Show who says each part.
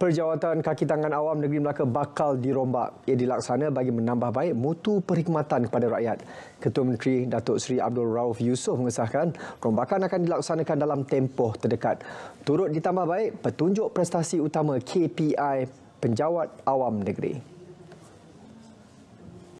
Speaker 1: Perjawatan Kaki Tangan Awam Negeri Melaka bakal dirombak. Ia dilaksana bagi menambah baik mutu perkhidmatan kepada rakyat. Ketua Menteri Datuk Seri Abdul Rauf Yusof mengesahkan rombakan akan dilaksanakan dalam tempoh terdekat. Turut ditambah baik petunjuk prestasi utama KPI Penjawat Awam Negeri.